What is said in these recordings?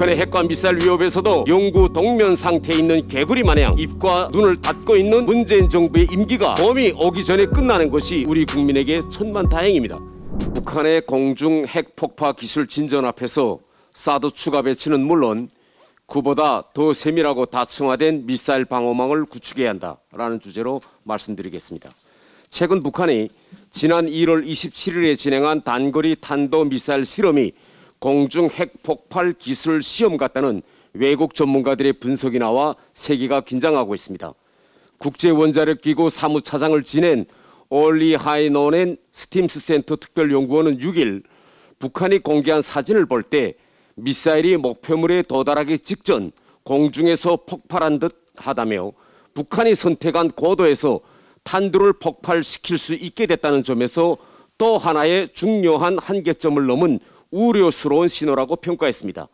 북한의 핵과 미사일 위협에서도 영구 동면 상태에 있는 개구리 마냥 입과 눈을 닫고 있는 문재인 정부의 임기가 봄이 오기 전에 끝나는 것이 우리 국민에게 천만다행입니다. 북한의 공중 핵폭파 기술 진전 앞에서 사드 추가 배치는 물론 그보다 더 세밀하고 다층화된 미사일 방어망을 구축해야 한다라는 주제로 말씀드리겠습니다. 최근 북한이 지난 1월 27일에 진행한 단거리 탄도 미사일 실험이 공중 핵폭발 기술 시험 같다는 외국 전문가들의 분석이 나와 세계가 긴장하고 있습니다. 국제원자력기구 사무차장을 지낸 올리 하이노넨 스팀스 센터 특별연구원은 6일 북한이 공개한 사진을 볼 때 미사일이 목표물에 도달하기 직전 공중에서 폭발한 듯 하다며 북한이 선택한 고도에서 탄두를 폭발시킬 수 있게 됐다는 점에서 또 하나의 중요한 한계점을 넘은 우려스러운 신호라고 평가했습니다.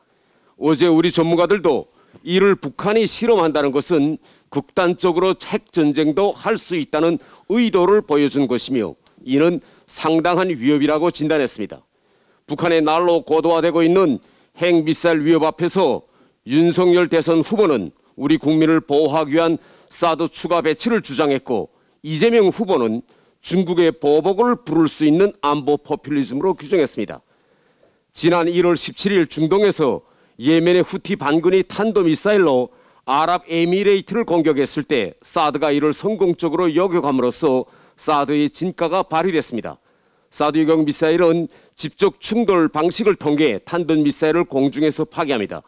어제 우리 전문가들도 이를 북한이 실험한다는 것은 극단적으로 핵전쟁도 할 수 있다는 의도를 보여준 것이며 이는 상당한 위협이라고 진단했습니다. 북한의 날로 고도화되고 있는 핵미사일 위협 앞에서 윤석열 대선 후보는 우리 국민을 보호하기 위한 사드 추가 배치를 주장했고 이재명 후보는 중국의 보복을 부를 수 있는 안보 포퓰리즘으로 규정했습니다. 지난 1월 17일 중동에서 예멘의 후티 반군이 탄도미사일로 아랍에미레이트를 공격했을 때 사드가 이를 성공적으로 여격함으로써 사드의 진가가 발휘됐습니다. 사드 유격 미사일은 직접 충돌 방식을 통해 탄도미사일을 공중에서 파괴합니다.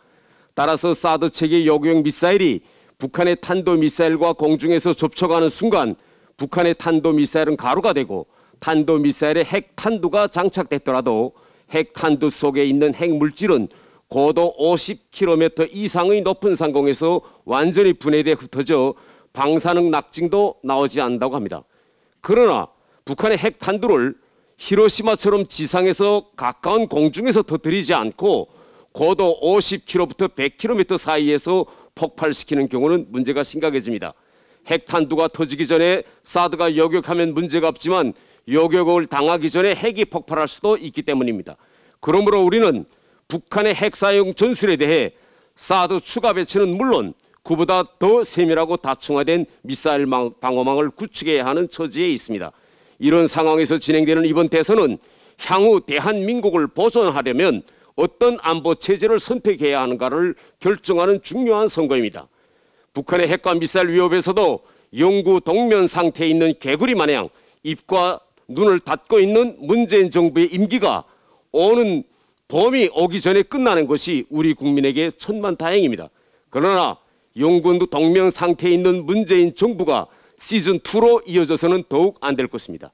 따라서 사드 체계 여격 미사일이 북한의 탄도미사일과 공중에서 접촉하는 순간 북한의 탄도미사일은 가루가 되고 탄도미사일의 핵 탄두가 장착됐더라도 핵탄두 속에 있는 핵물질은 고도 50km 이상의 높은 상공에서 완전히 분해돼 흩어져 방사능 낙징도 나오지 않는다고 합니다. 그러나 북한의 핵탄두를 히로시마처럼 지상에서 가까운 공중에서 터뜨리지 않고 고도 50km부터 100km 사이에서 폭발시키는 경우는 문제가 심각해집니다. 핵탄두가 터지기 전에 사드가 여격하면 문제가 없지만 요격을 당하기 전에 핵이 폭발할 수도 있기 때문입니다. 그러므로 우리는 북한의 핵 사용 전술에 대해 사드 추가 배치는 물론 그보다 더 세밀하고 다층화된 미사일 방어망을 구축해야 하는 처지에 있습니다. 이런 상황에서 진행되는 이번 대선은 향후 대한민국을 보존하려면 어떤 안보 체제를 선택해야 하는가를 결정하는 중요한 선거입니다. 북한의 핵과 미사일 위협에서도 영구 동면 상태에 있는 개구리 마냥 입과 눈을 닫고 있는 문재인 정부의 임기가 오는 봄이 오기 전에 끝나는 것이 우리 국민에게 천만다행입니다. 그러나 용군도 동맹 상태에 있는 문재인 정부가 시즌2로 이어져서는 더욱 안 될 것입니다.